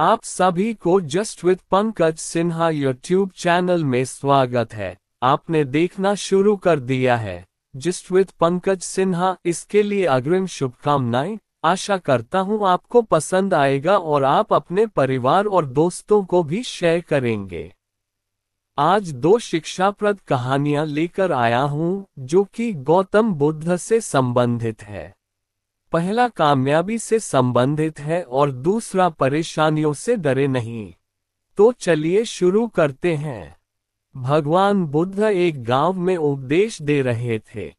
आप सभी को just with Pankaj Sinha YouTube channel में स्वागत है आपने देखना शुरू कर दिया है जस्ट विद पंकज सिन्हा इसके लिए अग्रिम शुभकामनाएं आशा करता हूं आपको पसंद आएगा और आप अपने परिवार और दोस्तों को भी शेयर करेंगे आज दो शिक्षाप्रद कहानियां लेकर आया हूं जो कि गौतम बुद्ध से संबंधित है पहला कामयाबी से संबंधित है और दूसरा परेशानियों से डरे नहीं तो चलिए शुरू करते हैं भगवान बुद्ध एक गांव में उपदेश दे रहे थे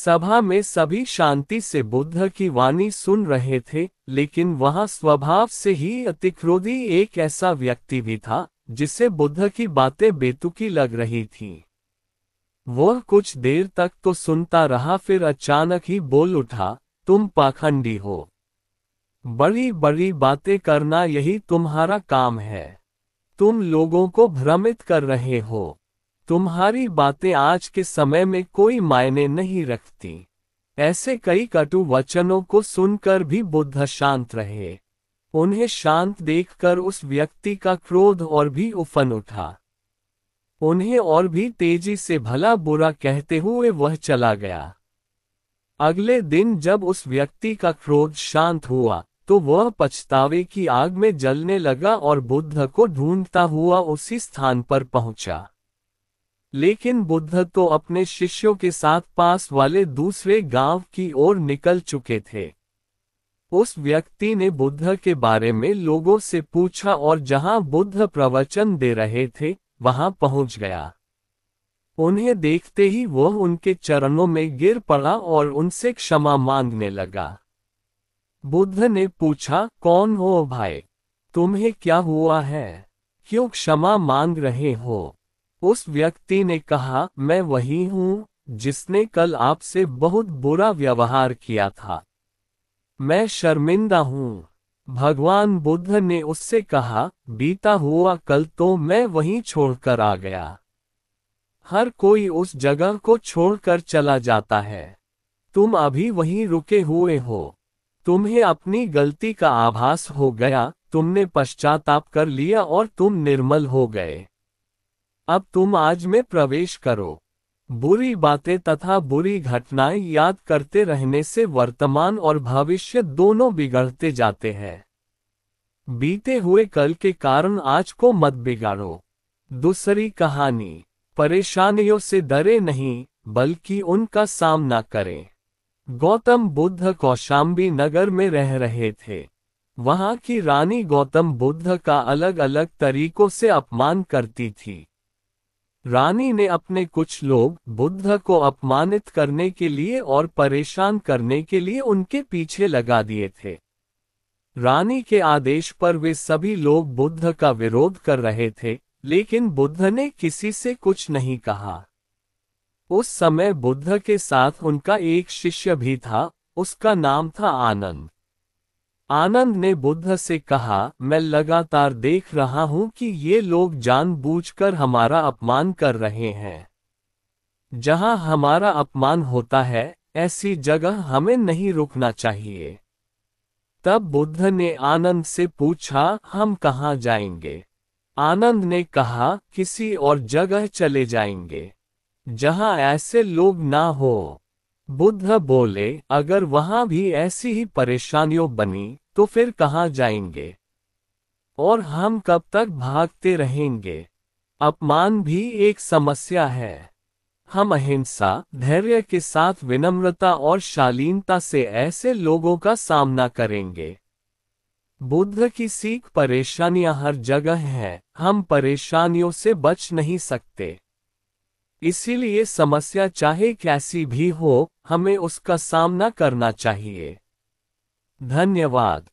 सभा में सभी शांति से बुद्ध की वाणी सुन रहे थे लेकिन वहां स्वभाव से ही अतिक्रोधी एक ऐसा व्यक्ति भी था जिसे बुद्ध की बातें बेतुकी लग रही थीं। वह कुछ देर तक तो सुनता रहा फिर अचानक ही बोल उठा तुम पाखंडी हो बड़ी बड़ी बातें करना यही तुम्हारा काम है तुम लोगों को भ्रमित कर रहे हो तुम्हारी बातें आज के समय में कोई मायने नहीं रखती ऐसे कई कटु वचनों को सुनकर भी बुद्ध शांत रहे उन्हें शांत देखकर उस व्यक्ति का क्रोध और भी उफन उठा उन्हें और भी तेजी से भला बुरा कहते हुए वह चला गया अगले दिन जब उस व्यक्ति का क्रोध शांत हुआ तो वह पछतावे की आग में जलने लगा और बुद्ध को ढूंढता हुआ उसी स्थान पर पहुंचा लेकिन बुद्ध तो अपने शिष्यों के साथ पास वाले दूसरे गांव की ओर निकल चुके थे उस व्यक्ति ने बुद्ध के बारे में लोगों से पूछा और जहां बुद्ध प्रवचन दे रहे थे वहां पहुंच गया उन्हें देखते ही वह उनके चरणों में गिर पड़ा और उनसे क्षमा मांगने लगा बुद्ध ने पूछा कौन हो भाई तुम्हें क्या हुआ है क्यों क्षमा मांग रहे हो उस व्यक्ति ने कहा मैं वही हूं जिसने कल आपसे बहुत बुरा व्यवहार किया था मैं शर्मिंदा हूं भगवान बुद्ध ने उससे कहा बीता हुआ कल तो मैं वही छोड़कर आ गया हर कोई उस जगह को छोड़कर चला जाता है तुम अभी वहीं रुके हुए हो तुम्हें अपनी गलती का आभास हो गया तुमने पश्चाताप कर लिया और तुम निर्मल हो गए अब तुम आज में प्रवेश करो बुरी बातें तथा बुरी घटनाएं याद करते रहने से वर्तमान और भविष्य दोनों बिगड़ते जाते हैं बीते हुए कल के कारण आज को मत बिगाड़ो दूसरी कहानी परेशानियों से डरे नहीं बल्कि उनका सामना करें गौतम बुद्ध कौशाम्बी नगर में रह रहे थे वहां की रानी गौतम बुद्ध का अलग अलग तरीकों से अपमान करती थी रानी ने अपने कुछ लोग बुद्ध को अपमानित करने के लिए और परेशान करने के लिए उनके पीछे लगा दिए थे रानी के आदेश पर वे सभी लोग बुद्ध का विरोध कर रहे थे लेकिन बुद्ध ने किसी से कुछ नहीं कहा उस समय बुद्ध के साथ उनका एक शिष्य भी था उसका नाम था आनंद आनंद ने बुद्ध से कहा मैं लगातार देख रहा हूं कि ये लोग जानबूझकर हमारा अपमान कर रहे हैं जहां हमारा अपमान होता है ऐसी जगह हमें नहीं रुकना चाहिए तब बुद्ध ने आनंद से पूछा हम कहाँ जाएंगे आनंद ने कहा किसी और जगह चले जाएंगे जहां ऐसे लोग ना हो बुद्ध बोले अगर वहां भी ऐसी ही परेशानियों बनी तो फिर कहां जाएंगे और हम कब तक भागते रहेंगे अपमान भी एक समस्या है हम अहिंसा धैर्य के साथ विनम्रता और शालीनता से ऐसे लोगों का सामना करेंगे बुद्ध की सीख परेशानियां हर जगह हैं हम परेशानियों से बच नहीं सकते इसीलिए समस्या चाहे कैसी भी हो हमें उसका सामना करना चाहिए धन्यवाद